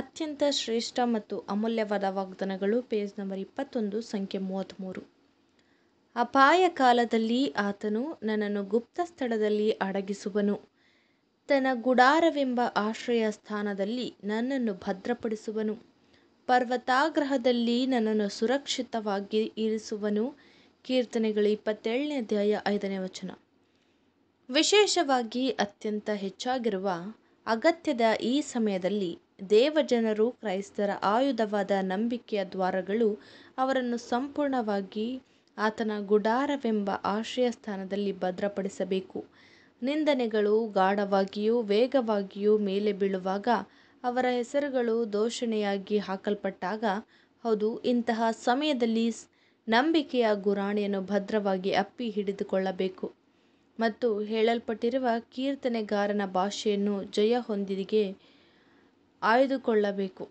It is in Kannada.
ಅತ್ಯಂತ ಶ್ರೇಷ್ಠ ಮತ್ತು ಅಮೂಲ್ಯವಾದ ವಾಗ್ದಾನಗಳು ಪೇಜ್ ನಂಬರ್ ಇಪ್ಪತ್ತೊಂದು ಸಂಖ್ಯೆ ಮೂವತ್ತ್ಮೂರು ಅಪಾಯ ಕಾಲದಲ್ಲಿ ಆತನು ನನ್ನನ್ನು ಗುಪ್ತ ಸ್ಥಳದಲ್ಲಿ ಅಡಗಿಸುವನು ತನ್ನ ಗುಡಾರವೆಂಬ ಆಶ್ರಯ ಸ್ಥಾನದಲ್ಲಿ ನನ್ನನ್ನು ಭದ್ರಪಡಿಸುವನು ಪರ್ವತಾಗ್ರಹದಲ್ಲಿ ನನ್ನನ್ನು ಸುರಕ್ಷಿತವಾಗಿ ಇರಿಸುವನು ಕೀರ್ತನೆಗಳು ಇಪ್ಪತ್ತೇಳನೇ ಅಧ್ಯಾಯ ಐದನೇ ವಚನ ವಿಶೇಷವಾಗಿ ಅತ್ಯಂತ ಹೆಚ್ಚಾಗಿರುವ ಅಗತ್ಯದ ಈ ಸಮಯದಲ್ಲಿ ದೇವಜನರು ಕ್ರೈಸ್ತರ ಆಯುಧವಾದ ನಂಬಿಕೆಯ ದ್ವಾರಗಳು ಅವರನ್ನು ಸಂಪೂರ್ಣವಾಗಿ ಆತನ ಗುಡಾರವೆಂಬ ಆಶ್ರಯ ಸ್ಥಾನದಲ್ಲಿ ಭದ್ರಪಡಿಸಬೇಕು ನಿಂದನೆಗಳು ಗಾಢವಾಗಿಯೂ ವೇಗವಾಗಿಯೂ ಮೇಲೆ ಬೀಳುವಾಗ ಅವರ ಹೆಸರುಗಳು ದೋಷಣೆಯಾಗಿ ಹಾಕಲ್ಪಟ್ಟಾಗ ಹೌದು ಇಂತಹ ಸಮಯದಲ್ಲಿ ನಂಬಿಕೆಯ ಗುರಾಣಿಯನ್ನು ಭದ್ರವಾಗಿ ಅಪ್ಪಿ ಹಿಡಿದುಕೊಳ್ಳಬೇಕು ಮತ್ತು ಹೇಳಲ್ಪಟ್ಟಿರುವ ಕೀರ್ತನೆಗಾರನ ಭಾಷೆಯನ್ನು ಜಯ ಹೊಂದಿಗೆ ಆಯ್ದುಕೊಳ್ಳಬೇಕು